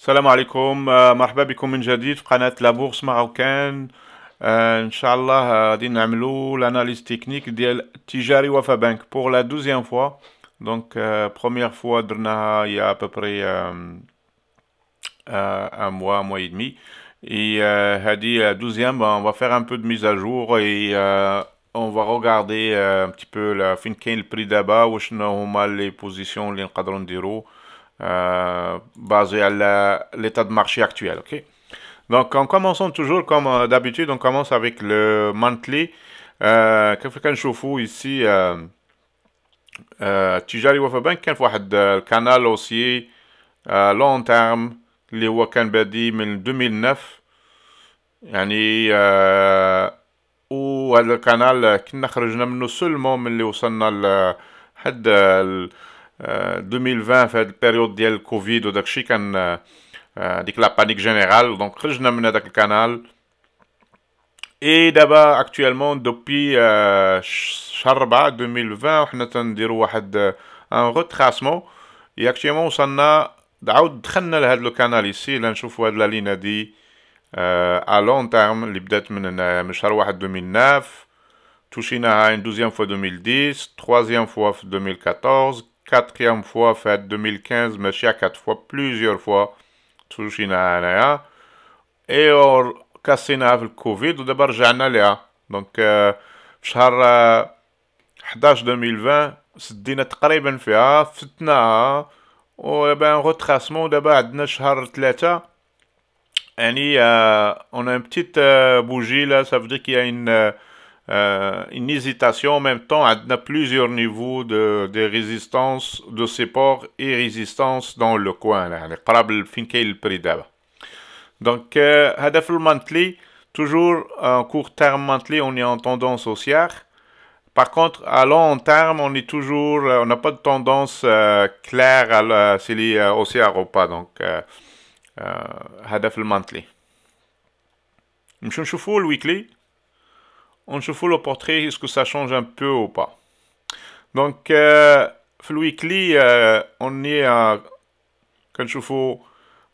Salam alaikum, euh, ma rebebikum in jadid, la bourse marocaine. Euh, Inshallah, euh, nous allons l'analyse technique de Tijari Bank pour la 12e fois. Donc, première fois, il y a à peu près un mois, un mois et demi. Et la 12e, ben, on va faire un peu de mise à jour et on va regarder un petit peu le prix d'aba où est-ce les positions sont en euh, basé à l'état de marché actuel. Ok. Donc, en commençant toujours comme euh, d'habitude, on commence avec le monthly. Quelqu'un euh, chauffe ici. Euh, Tijari Wafa Bank, quelqu'un le canal aussi long terme. Les Wakan Badi 2009. يعني le canal كنا خرجنا منه سلمو seulement اللي وصلنا لحد 2020 euh, fait période de Covid ou d'acchi euh, euh, la panique générale donc je le canal et d'abord actuellement depuis Sharba 2020 on a eu un retracement et actuellement on s'en a le canal ici là on voit la ligne dit à long terme les dates mené à Sharba 2009 touché une deuxième fois 2010 troisième fois 2014 quatrième fois fait 2015, mais chaque quatre fois, plusieurs fois, toujours à Et on cassé avec le Covid, au départ, j'ai Donc, euh, 11 euh, 2020, c'est dit notre fitna, ah. Oh, eh ben, ou un retracement, au départ, je suis on a une petite euh, bougie là, ça veut dire qu'il y a une. Euh, euh, une hésitation en même temps à, plusieurs niveaux de, de, résistance de support et résistance dans le coin là, donc euh, Monthly, toujours en court terme monthly on est en tendance haussière par contre à long terme on est toujours euh, on n'a pas de tendance euh, claire à la, si haussière ou pas donc Je suis fou le Weekly on chauffe le portrait, est-ce que ça change un peu ou pas Donc, euh, Fluidly, euh, on est à... Quand je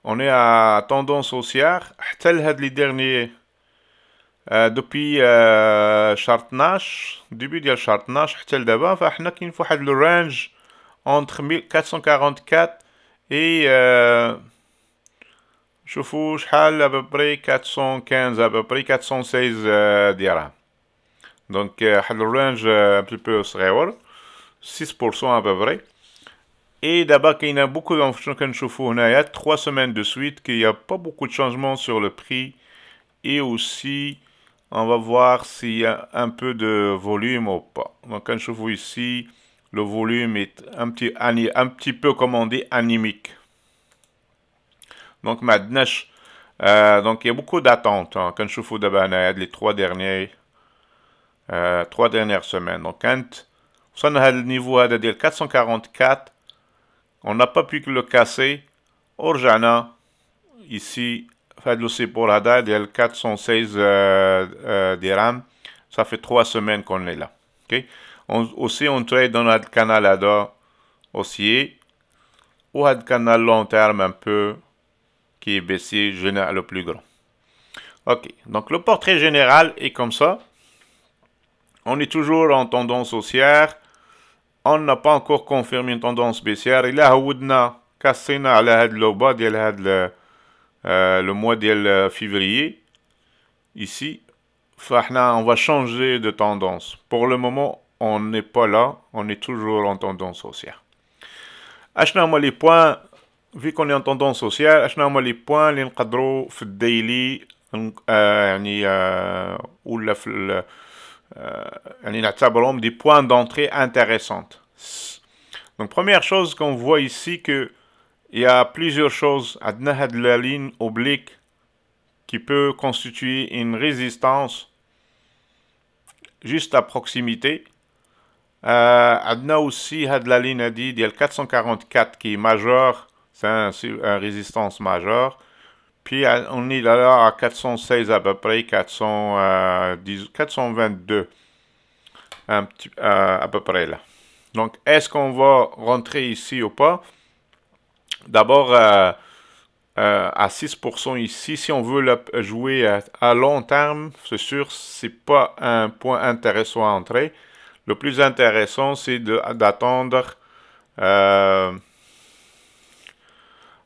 on est à tendance haussière. les derniers... euh, depuis euh, شهر 12 ديبي ديال شهر 12 حتى لدابا فاحنا كاين entre واحد لو رانج اونتر 1444 peu près 415, شحال peu 415 416 euh, dirhams. Donc, euh, le range euh, un petit peu haut, 6% à peu près. Et d'abord, qu'il y a beaucoup Il y a trois semaines de suite qu'il n'y a pas beaucoup de changements sur le prix. Et aussi, on va voir s'il y a un peu de volume ou pas. Donc, quand je ici, le volume est un petit, un petit peu, comme on dit, animique. Donc, maintenant, euh, donc, il y a beaucoup d'attentes. Hein. Quand je les trois derniers euh, trois dernières semaines. Donc, on a وصلنا niveau النيفو هذا ديال 444 On n'a pas pu le casser. Orjana, ici في هذا لو سيبور هذا ديال 416 Ça fait 3 est là. OK On, aussi on trade dans notre canal à haussier ou un canal long terme un peu qui est baissé, général le plus grand. Ok, donc le portrait général est comme ça. On est toujours en tendance haussière. On n'a pas encore confirmé une tendance baissière. Il a un euh, le mois de février ici on va changer de tendance pour le moment on n'est pas là on est toujours en tendance haussière moi les points vu qu'on est en tendance haussière moi les points les نقدروا les الديلي ou euh, des points d'entrée intéressants. Donc première chose qu'on voit ici que il y a plusieurs choses à la ligne oblique qui peut constituer une résistance juste à proximité. Euh, Adna aussi a la ligne a dit 444 qui est majeur, c'est une résistance majeure. Puis on est là, à 416 à peu près, 422 euh, un petit, euh, à peu près là. Donc, est-ce qu'on va rentrer ici ou pas D'abord, euh, à 6% ici, si on veut le jouer à, long terme, c'est sûr, c'est pas un point intéressant à entrer. Le plus intéressant, c'est d'attendre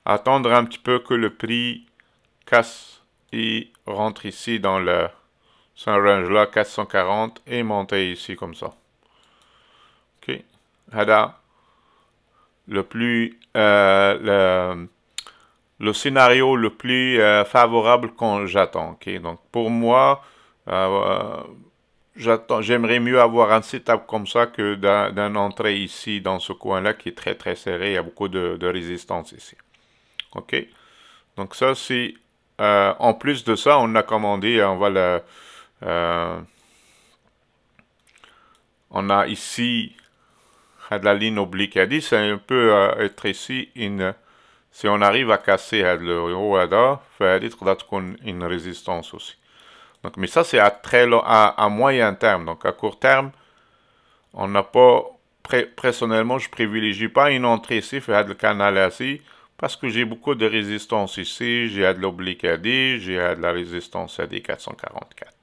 attendre un petit peu que le prix casse, il rentre ici dans le, ce range-là, 440, et monter ici comme ça. OK. Hada, le plus, euh, le, scénario le plus euh, favorable qu'on j'attends. ok Donc pour moi, euh, j'aimerais mieux avoir un setup comme ça que d'un entrée ici dans ce coin-là qui est très très serré. Il y a beaucoup de, de résistance ici. Ok, donc ça c'est euh, en plus de ça, on a commandé, on va le... Euh, on a ici à la ligne oblique à 10, c'est un peu euh, être ici Si on arrive à casser le haut là, a une résistance aussi. Donc, mais ça, c'est à, très long, à, moyen terme. Donc, à court terme, on n'a pas... personnellement, je privilégie pas une entrée ici, faire le canal ici parce que j'ai beaucoup de résistance ici, j'ai de l'oblique AD, j'ai de la résistance AD 444.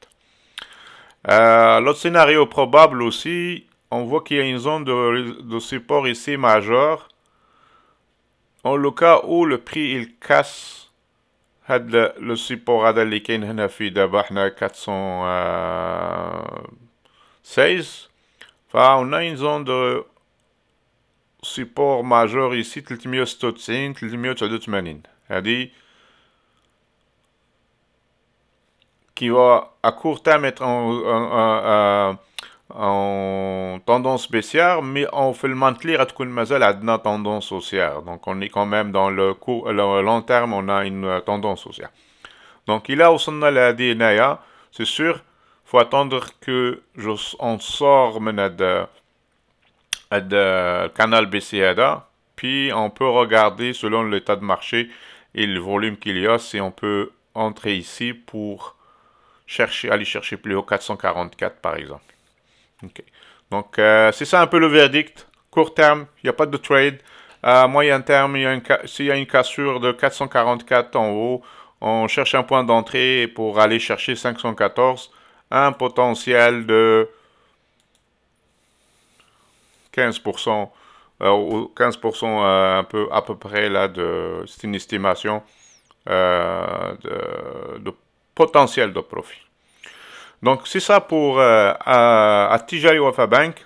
Euh, l'autre scénario probable aussi, on voit qu'il y a une zone de, support ici majeure, en le cas où le prix il casse le support à هذا d'abord on هنا on a une zone support majeur ici, cest à qui va à court terme être en, euh, tendance baissière, mais on fait le maintenir à tout mazel a une tendance haussière. Donc on est quand même dans le, long terme, on a une tendance haussière. Donc il a aussi sein c'est sûr, faut attendre que on sort de euh, de Canal BCADA. Puis on peut regarder selon l'état de marché et le volume qu'il y a si on peut entrer ici pour chercher, aller chercher plus haut 444 par exemple. Donc euh, c'est ça un peu le verdict. Court terme, il n'y a pas de trade. À moyen terme, s'il y a une cassure de 444 en haut, on cherche un point d'entrée pour aller chercher 514, un potentiel de 15%, ou 15% un peu, à peu près, là, de, c'est une estimation euh, de, potentiel de profit. Donc, c'est ça pour euh, à, à Bank.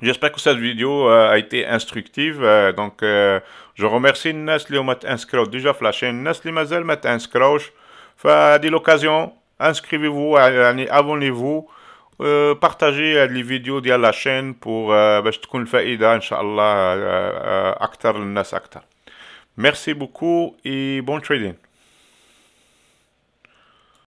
J'espère que cette vidéo euh, a été instructive. donc, je remercie Nestlé ou déjà تانسكراو déjà la chaîne. Nestlé اللي مازال ما l'occasion inscrivez-vous abonnez-vous euh, Partagez euh, les vidéos de la chaîne pour euh, que tu aies une inshallah, les gens. Merci beaucoup et bon trading.